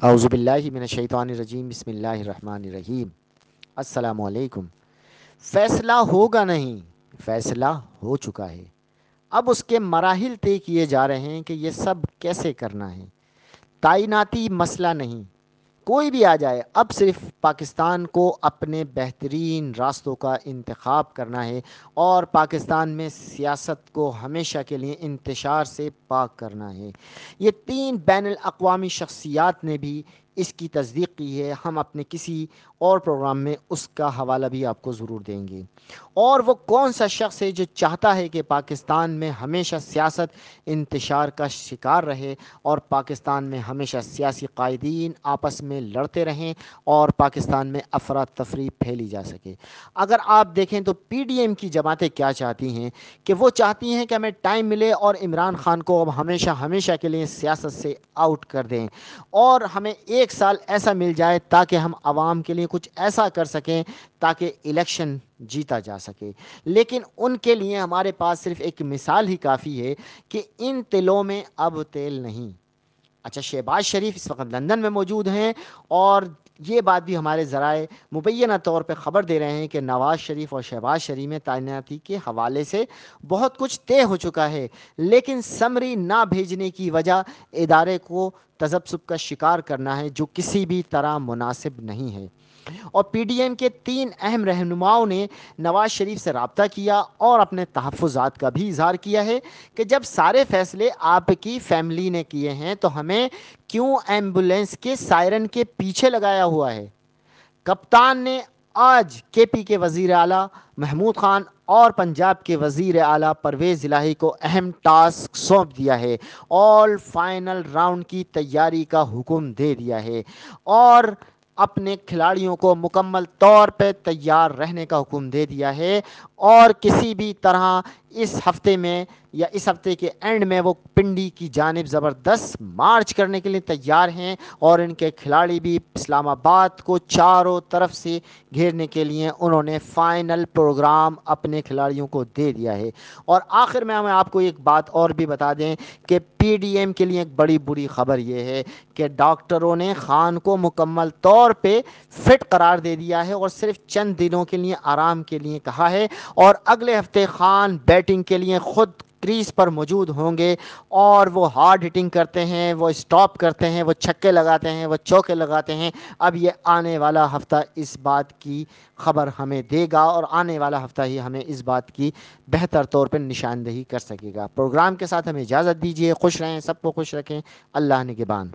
रजीम बसमीम अल्लाम फ़ैसला होगा नहीं फ़ैसला हो चुका है अब उसके मराहल तय किए जा रहे हैं कि ये सब कैसे करना है तैनाती मसला नहीं कोई भी आ जाए अब सिर्फ पाकिस्तान को अपने बेहतरीन रास्तों का इंतखब करना है और पाकिस्तान में सियासत को हमेशा के लिए इंतशार से पाक करना है ये तीन बैन अवी शख्सियात ने भी इसकी तस्दीक की है हम अपने किसी और प्रोग्राम में उसका हवाला भी आपको ज़रूर देंगे और वो कौन सा शख्स है जो चाहता है कि पाकिस्तान में हमेशा सियासत इंतशार का शिकार रहे और पाकिस्तान में हमेशा सियासी कायदीन आपस में लड़ते रहें और पाकिस्तान में अफरा तफरी फैली जा सके अगर आप देखें तो पी डी एम की जमातें क्या चाहती हैं कि वो चाहती हैं कि हमें टाइम मिले और इमरान खान को अब हमेशा हमेशा के लिए सियासत से आउट कर दें और हमें एक एक साल ऐसा मिल जाए ताकि हम आवाम के लिए कुछ ऐसा कर सकें ताकि इलेक्शन जीता जा सके लेकिन उनके लिए हमारे पास सिर्फ एक मिसाल ही काफ़ी है कि इन तिलों में अब तेल नहीं अच्छा शहबाज शरीफ इस वक्त लंदन में मौजूद हैं और ये बात भी हमारे ज़राए मुबैना तौर पर ख़बर दे रहे हैं कि नवाज़ शरीफ और शहबाज शरीफ में तैनाती के हवाले से बहुत कुछ तय हो चुका है लेकिन समरी ना भेजने की वजह इदारे को तजब्सुब का शिकार करना है जो किसी भी तरह मुनासिब नहीं है और पीडीएम के तीन अहम रहनुमाओं ने नवाज शरीफ से रबता किया और अपने तहफ़ात का भी इजहार किया है कि जब सारे फैसले आपकी फैमिली ने किए हैं तो हमें क्यों एम्बुलेंस के सायरन के पीछे लगाया हुआ है कप्तान ने आज के पी के वजीर अला महमूद खान और पंजाब के वजीर आला परवेज़ इलाही को अहम टास्क सौंप दिया है और फाइनल राउंड की तैयारी का हुक्म दे दिया है और अपने खिलाड़ियों को मुकम्मल तौर पर तैयार रहने का हुक्म दे दिया है और किसी भी तरह इस हफ्ते में या इस हफ्ते के एंड में वो पिंडी की जानब ज़बरदस्त मार्च करने के लिए तैयार हैं और इनके खिलाड़ी भी इस्लामाबाद को चारों तरफ से घेरने के लिए उन्होंने फ़ाइनल प्रोग्राम अपने खिलाड़ियों को दे दिया है और आखिर में हमें आपको एक बात और भी बता दें कि पीडीएम के लिए एक बड़ी बुरी खबर यह है कि डॉक्टरों ने खान को मुकम्मल तौर पर फिट करार दे दिया है और सिर्फ चंद दिनों के लिए आराम के लिए कहा है और अगले हफ्ते खान बेड बैटिंग के लिए खुद क्रीज पर मौजूद होंगे और वो हार्ड हिटिंग करते हैं वो स्टॉप करते हैं वो छक्के लगाते हैं वो चौके लगाते हैं अब ये आने वाला हफ्ता इस बात की खबर हमें देगा और आने वाला हफ्ता ही हमें इस बात की बेहतर तौर पर निशानदेही कर सकेगा प्रोग्राम के साथ हमें इजाज़त दीजिए खुश रहें सबको खुश रखें अल्लाह निगबान